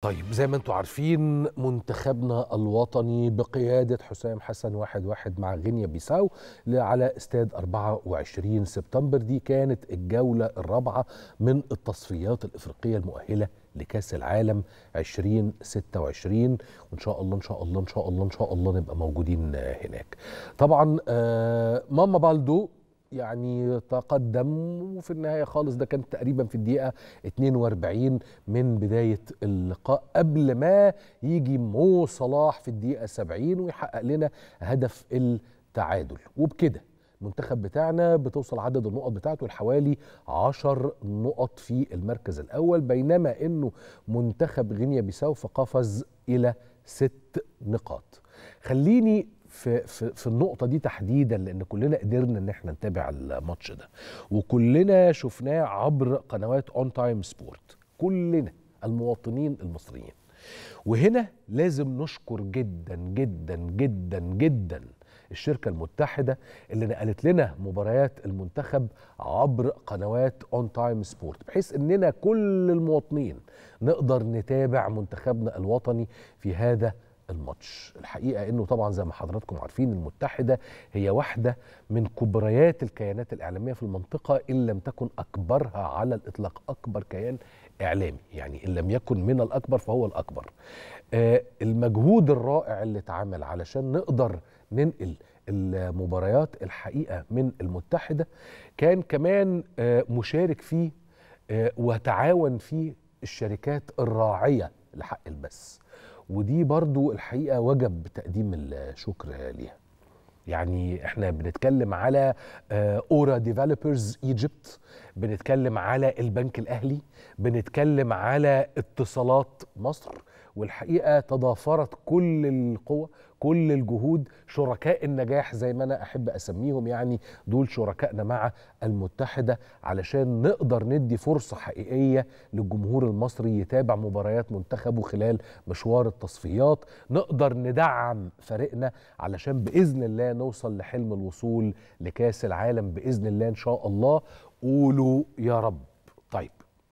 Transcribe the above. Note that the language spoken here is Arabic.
طيب زي ما انتم عارفين منتخبنا الوطني بقيادة حسام حسن واحد واحد مع غينيا بيساو على استاد 24 سبتمبر دي كانت الجولة الرابعة من التصفيات الإفريقية المؤهلة لكاس العالم 2026 وان شاء الله ان شاء الله ان شاء الله ان شاء الله نبقى موجودين هناك طبعا آه، ماما بالدو يعني تقدم وفي النهايه خالص ده كان تقريبا في الدقيقه 42 من بدايه اللقاء قبل ما يجي مو صلاح في الدقيقه 70 ويحقق لنا هدف التعادل وبكده المنتخب بتاعنا بتوصل عدد النقط بتاعته لحوالي 10 نقط في المركز الاول بينما انه منتخب غينيا بيساو فقفز الى ست نقاط خليني في في في النقطه دي تحديدا لان كلنا قدرنا ان احنا نتابع الماتش ده وكلنا شفناه عبر قنوات اون تايم سبورت كلنا المواطنين المصريين وهنا لازم نشكر جدا جدا جدا جدا الشركة المتحدة اللي نقلت لنا مباريات المنتخب عبر قنوات اون تايم سبورت بحيث اننا كل المواطنين نقدر نتابع منتخبنا الوطني في هذا الماتش الحقيقه انه طبعا زي ما حضراتكم عارفين المتحده هي واحده من كبريات الكيانات الاعلاميه في المنطقه ان لم تكن اكبرها على الاطلاق اكبر كيان اعلامي يعني ان لم يكن من الاكبر فهو الاكبر آه المجهود الرائع اللي اتعمل علشان نقدر ننقل المباريات الحقيقه من المتحده كان كمان آه مشارك فيه آه وتعاون فيه الشركات الراعيه لحق البث ودي برضو الحقيقه وجب تقديم الشكر ليها يعني احنا بنتكلم على اورا ديفلوبرز ايجيبت بنتكلم على البنك الاهلي بنتكلم على اتصالات مصر والحقيقه تضافرت كل القوى كل الجهود شركاء النجاح زي ما انا احب اسميهم يعني دول شركائنا مع المتحده علشان نقدر ندي فرصه حقيقيه للجمهور المصري يتابع مباريات منتخبه خلال مشوار التصفيات نقدر ندعم فريقنا علشان باذن الله نوصل لحلم الوصول لكاس العالم باذن الله ان شاء الله قولوا يا رب